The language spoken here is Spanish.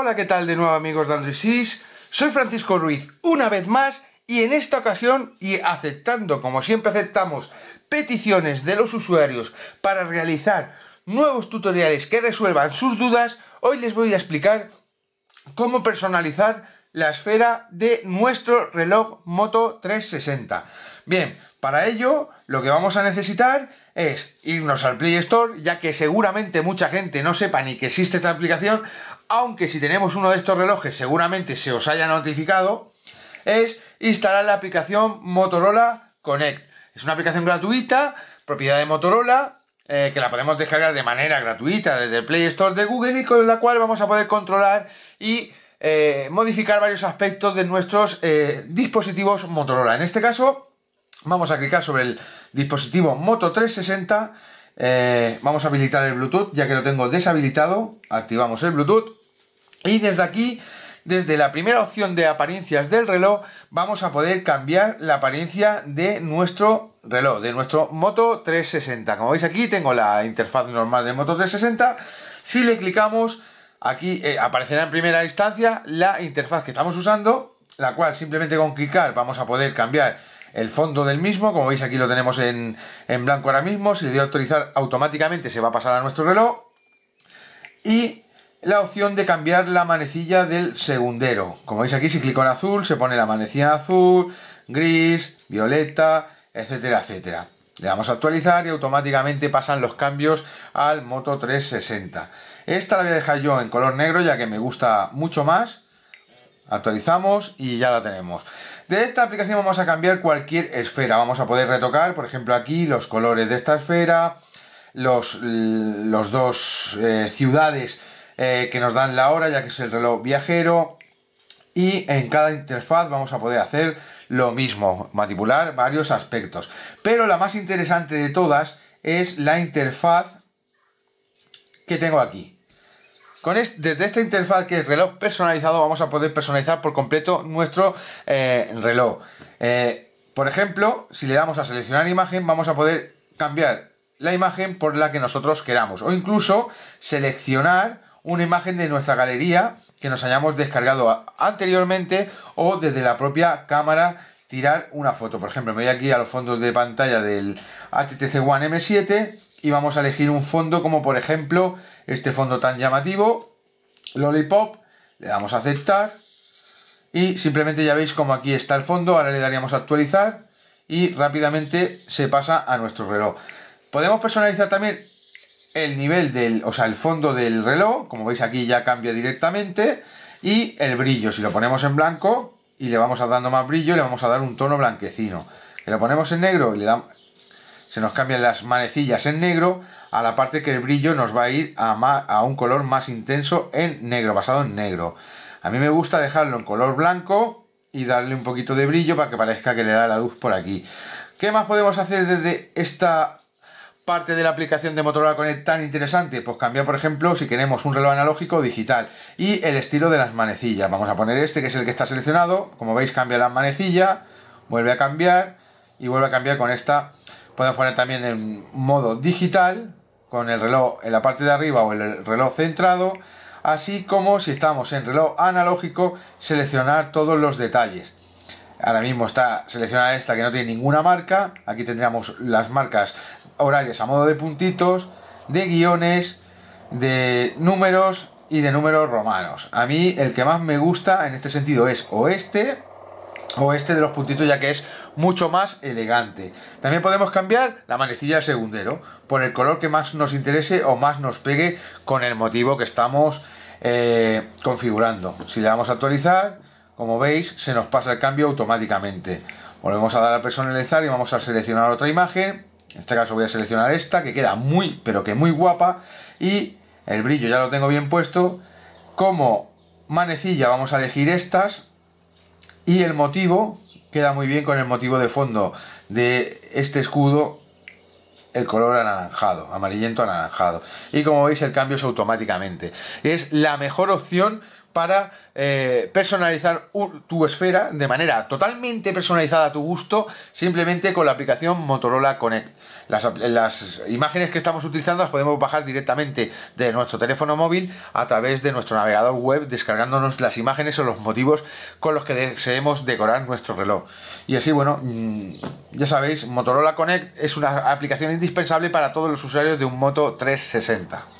Hola, ¿qué tal de nuevo amigos de Android Soy Francisco Ruiz, una vez más, y en esta ocasión, y aceptando, como siempre aceptamos, peticiones de los usuarios para realizar nuevos tutoriales que resuelvan sus dudas, hoy les voy a explicar cómo personalizar la esfera de nuestro reloj Moto 360. Bien, para ello, lo que vamos a necesitar es irnos al Play Store, ya que seguramente mucha gente no sepa ni que existe esta aplicación, aunque si tenemos uno de estos relojes seguramente se os haya notificado, es instalar la aplicación Motorola Connect. Es una aplicación gratuita, propiedad de Motorola, eh, que la podemos descargar de manera gratuita desde el Play Store de Google y con la cual vamos a poder controlar y eh, modificar varios aspectos de nuestros eh, dispositivos Motorola. En este caso, Vamos a clicar sobre el dispositivo Moto 360. Eh, vamos a habilitar el Bluetooth, ya que lo tengo deshabilitado. Activamos el Bluetooth. Y desde aquí, desde la primera opción de apariencias del reloj, vamos a poder cambiar la apariencia de nuestro reloj, de nuestro Moto 360. Como veis aquí, tengo la interfaz normal de Moto 360. Si le clicamos, aquí eh, aparecerá en primera instancia la interfaz que estamos usando, la cual simplemente con clicar vamos a poder cambiar el fondo del mismo, como veis aquí lo tenemos en, blanco ahora mismo, si le doy a autorizar automáticamente se va a pasar a nuestro reloj y la opción de cambiar la manecilla del segundero, como veis aquí si clico en azul se pone la manecilla azul, gris, violeta, etcétera, etcétera. Le damos a actualizar y automáticamente pasan los cambios al Moto 360. Esta la voy a dejar yo en color negro ya que me gusta mucho más Actualizamos y ya la tenemos. De esta aplicación vamos a cambiar cualquier esfera. Vamos a poder retocar, por ejemplo, aquí los colores de esta esfera, los, dos eh, ciudades eh, que nos dan la hora, ya que es el reloj viajero. Y en cada interfaz vamos a poder hacer lo mismo, manipular varios aspectos. Pero la más interesante de todas es la interfaz que tengo aquí este, desde esta interfaz que es reloj personalizado vamos a poder personalizar por completo nuestro eh, reloj. Eh, por ejemplo, si le damos a seleccionar imagen vamos a poder cambiar la imagen por la que nosotros queramos o incluso seleccionar una imagen de nuestra galería que nos hayamos descargado anteriormente o desde la propia cámara tirar una foto. Por ejemplo, me voy aquí a los fondos de pantalla del HTC One M7 y vamos a elegir un fondo como por ejemplo este fondo tan llamativo, Lollipop, le damos a aceptar y simplemente ya veis como aquí está el fondo, ahora le daríamos a actualizar y rápidamente se pasa a nuestro reloj. Podemos personalizar también el nivel del, o sea, el fondo del reloj, como veis aquí ya cambia directamente y el brillo, si lo ponemos en blanco y le vamos a dando más brillo, le vamos a dar un tono blanquecino. Si lo ponemos en negro y le damos se nos cambian las manecillas en negro, a la parte que el brillo nos va a ir a, un color más intenso en negro, basado en negro. A mí me gusta dejarlo en color blanco y darle un poquito de brillo para que parezca que le da la luz por aquí. ¿Qué más podemos hacer desde esta parte de la aplicación de Motorola Connect tan interesante? Pues cambiar, por ejemplo, si queremos un reloj analógico digital y el estilo de las manecillas. Vamos a poner este, que es el que está seleccionado. Como veis, cambia la manecilla, vuelve a cambiar y vuelve a cambiar con esta Podemos poner también en modo digital, con el reloj en la parte de arriba o el reloj centrado, así como si estamos en reloj analógico, seleccionar todos los detalles. Ahora mismo está seleccionada esta que no tiene ninguna marca. Aquí tendríamos las marcas horarias a modo de puntitos, de guiones, de números y de números romanos. A mí el que más me gusta en este sentido es o o este de los puntitos ya que es mucho más elegante. También podemos cambiar la manecilla de segundero por el color que más nos interese o más nos pegue con el motivo que estamos eh, configurando. Si le damos a actualizar, como veis, se nos pasa el cambio automáticamente. Volvemos a dar a personalizar y vamos a seleccionar otra imagen. En este caso voy a seleccionar esta, que queda muy, pero que muy guapa. Y el brillo ya lo tengo bien puesto. Como manecilla vamos a elegir estas y el motivo queda muy bien con el motivo de fondo de este escudo, el color anaranjado, amarillento anaranjado. Y como veis el cambio es automáticamente. Es la mejor opción para eh, personalizar tu esfera de manera totalmente personalizada a tu gusto, simplemente con la aplicación Motorola Connect. Las, las, imágenes que estamos utilizando las podemos bajar directamente de nuestro teléfono móvil a través de nuestro navegador web, descargándonos las imágenes o los motivos con los que deseemos decorar nuestro reloj. Y así, bueno, mm, ya sabéis, Motorola Connect es una aplicación indispensable para todos los usuarios de un Moto 360.